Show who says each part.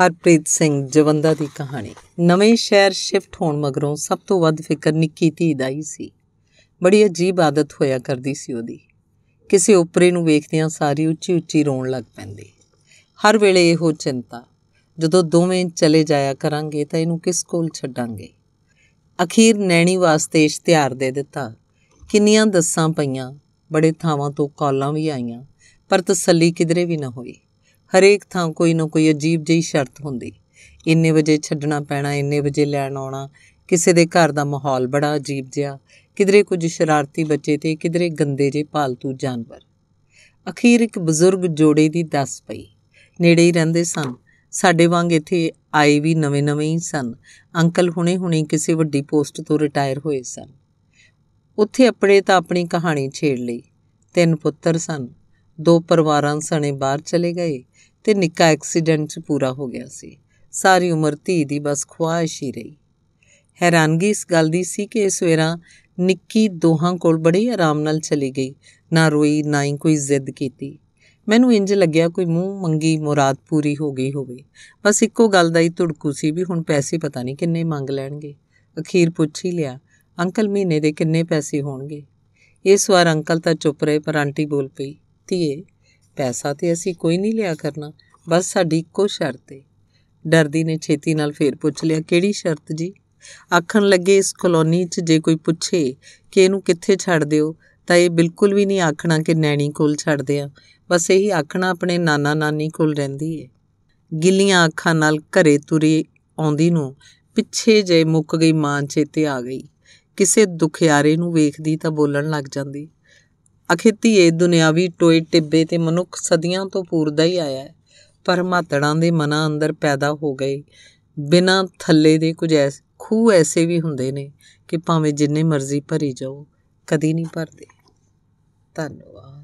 Speaker 1: ਹਰਪ੍ਰੀਤ ਸਿੰਘ ਜਵੰਦਾ ਦੀ ਕਹਾਣੀ ਨਵੇਂ ਸ਼ਹਿਰ ਸ਼ਿਫਟ ਹੋਣ ਮਗਰੋਂ ਸਭ ਤੋਂ ਵੱਧ ਫਿਕਰ ਨਿੱਕੀ ਧੀ ਦਾ ਹੀ ਸੀ ਬੜੀ ਅਜੀਬ ਆਦਤ ਹੋਇਆ ਕਰਦੀ ਸੀ ਉਹਦੀ ਕਿਸੇ ਉਪਰੇ ਨੂੰ ਵੇਖਦਿਆਂ ਸਾਰੀ ਉੱਚੀ ਉੱਚੀ ਰੋਣ ਲੱਗ ਪੈਂਦੀ ਹਰ ਵੇਲੇ ਇਹੋ ਚਿੰਤਾ ਜਦੋਂ ਦੋਵੇਂ ਚਲੇ ਜਾਇਆ ਕਰਾਂਗੇ ਤਾਂ ਇਹਨੂੰ ਕਿਸ ਕੋਲ ਛੱਡਾਂਗੇ ਅਖੀਰ ਨੈਣੀ ਵਾਸਤੇ ਇਸ਼ਤਿਹਾਰ ਦੇ ਦਿੱਤਾ ਕਿੰਨੀਆਂ ਦੱਸਾਂ ਪਈਆਂ ਬੜੇ ਥਾਵਾਂ ਤੋਂ ਕਾਲਾਂ ਵੀ ਆਈਆਂ ਪਰ ਤਸੱਲੀ ਕਿਧਰੇ ਵੀ ਨਾ ਹੋਈ ਹਰੇਕ ਥਾਂ ਕੋਈ ਨਾ ਕੋਈ ਅਜੀਬ ਜਿਹੀ ਸ਼ਰਤ ਹੁੰਦੀ ਇੰਨੇ ਵਜੇ ਛੱਡਣਾ ਪੈਣਾ ਇੰਨੇ ਵਜੇ ਲੈਣ ਆਉਣਾ ਕਿਸੇ ਦੇ ਘਰ ਦਾ ਮਾਹੌਲ ਬੜਾ ਅਜੀਬ ਜਿਹਾ ਕਿਧਰੇ ਕੁਝ ਸ਼ਰਾਰਤੀ ਬੱਚੇ ਤੇ ਕਿਧਰੇ ਗੰਦੇ ਜਿਹੇ ਪਾਲਤੂ ਜਾਨਵਰ ਅਖੀਰ ਇੱਕ ਬਜ਼ੁਰਗ ਜੋੜੇ ਦੀ ਦੱਸ ਪਈ ਨੇੜੇ ਹੀ ਰਹਿੰਦੇ ਸਨ ਸਾਡੇ ਵਾਂਗ ਇੱਥੇ ਆਏ ਵੀ ਨਵੇਂ-ਨਵੇਂ ਹੀ ਸਨ ਅੰਕਲ ਹੁਣੇ-ਹੁਣੇ ਕਿਸੇ ਵੱਡੀ ਪੋਸਟ ਤੋਂ ਰਿਟਾਇਰ ਹੋਏ ਸਨ ਉੱਥੇ ਆਪਣੇ ਤਾਂ ਆਪਣੀ ਕਹਾਣੀ ਛੇੜ ਲਈ ਤਿੰਨ ਪੁੱਤਰ ਸਨ ਦੋ ਪਰਿਵਾਰਾਂ ਸਣੇ ਬਾਹਰ ਚਲੇ ਗਏ ਤੇ ਨਿੱਕਾ ਐਕਸੀਡੈਂਟ 'ਚ ਪੂਰਾ ਹੋ ਗਿਆ ਸੀ ਸਾਰੀ ਉਮਰ ਧੀ ਦੀ ਬਸ ਖੁਆਇਸ਼ ਹੀ ਰਹੀ ਹੈਰਾਨਗੀ ਇਸ ਗੱਲ ਦੀ ਸੀ ਕਿ ਸਵੇਰਾ ਨਿੱਕੀ ਦੋਹਾਂ ਕੋਲ ਬੜੇ ਆਰਾਮ ਨਾਲ ਚਲੀ ਗਈ ਨਾ ਰੋਈ ਨਾ ਹੀ ਕੋਈ ਜ਼ਿੱਦ ਕੀਤੀ ਮੈਨੂੰ ਇੰਜ ਲੱਗਿਆ ਕੋਈ ਮੂੰਹ ਮੰਗੀ ਮੁਰਾਦ ਪੂਰੀ ਹੋ ਗਈ ਹੋਵੇ ਬਸ ਇੱਕੋ ਗੱਲ ਦਾ ਹੀ ਧੜਕੂ ਸੀ ਵੀ ਹੁਣ ਪੈਸੇ ਪਤਾ ਨਹੀਂ ਕਿੰਨੇ ਮੰਗ ਲੈਣਗੇ ਅਖੀਰ ਪੁੱਛ ਹੀ ਲਿਆ ਅੰਕਲ ਮਹੀਨੇ ਦੇ ਕਿੰਨੇ ਪੈਸੇ ਹੋਣਗੇ ਇਸ ਵਾਰ ਅੰਕਲ ਤਾਂ ਚੁੱਪ ਰਹੇ ਪਰ ਆਂਟੀ ਬੋਲ ਪਈ ਧੀਏ ਪੈਸਾ ਤੇ ਅਸੀਂ ਕੋਈ ਨਹੀਂ ਲਿਆ ਕਰਨਾ ਬਸ ਸਾਡੀ ਇੱਕੋ ਸ਼ਰਤ ਏ ਡਰਦੀ ਨੇ ਛੇਤੀ ਨਾਲ ਫੇਰ ਪੁੱਛ ਲਿਆ ਕਿਹੜੀ ਸ਼ਰਤ ਜੀ ਆਖਣ ਲੱਗੇ ਇਸ ਕਲੋਨੀ 'ਚ ਜੇ ਕੋਈ ਪੁੱਛੇ ਕਿ ਇਹਨੂੰ ਕਿੱਥੇ ਛੱਡ ਦਿਓ ਤਾਂ ਇਹ ਬਿਲਕੁਲ ਵੀ ਨਹੀਂ ਆਖਣਾ ਕਿ ਨੈਣੀ ਕੋਲ ਛੱਡਦੇ ਆ ਬਸ ਇਹੀ ਆਖਣਾ ਆਪਣੇ ਨਾਨਾ ਨਾਨੀ ਕੋਲ ਰਹਿੰਦੀ ਏ ਗਿੱਲੀਆਂ ਅੱਖਾਂ ਨਾਲ ਘਰੇ ਤੁਰੀ ਆਉਂਦੀ ਨੂੰ ਪਿੱਛੇ ਜੇ ਮੁੱਕ ਗਈ ਮਾਂ ਚੇਤੇ ਆ ਗਈ ਕਿਸੇ ਦੁਖਿਆਰੇ ਨੂੰ ਵੇਖਦੀ ਤਾਂ ਬੋਲਣ ਲੱਗ ਜਾਂਦੀ ਅਖੇਤੀ ਇਹ ਦੁਨਿਆਵੀ ਟੋਏ ਟਿੱਬੇ ਤੇ ਮਨੁੱਖ ਸਦੀਆਂ ਤੋਂ ਪੂਰਦਾ ਹੀ ਆਇਆ ਹੈ ਪਰ ਮਾਤੜਾਂ ਦੇ ਮਨਾਂ ਅੰਦਰ ਪੈਦਾ ਹੋ ਗਏ ਬਿਨਾਂ ਥੱਲੇ ਦੇ ਕੁਝ ਐਸ ਖੂਹ ਐਸੇ ਵੀ ਹੁੰਦੇ ਨੇ ਕਿ ਭਾਵੇਂ ਜਿੰਨੇ ਮਰਜ਼ੀ ਭਰੀ ਜਾਓ ਕਦੀ ਨਹੀਂ ਭਰਦੇ ਧੰਨਵਾਦ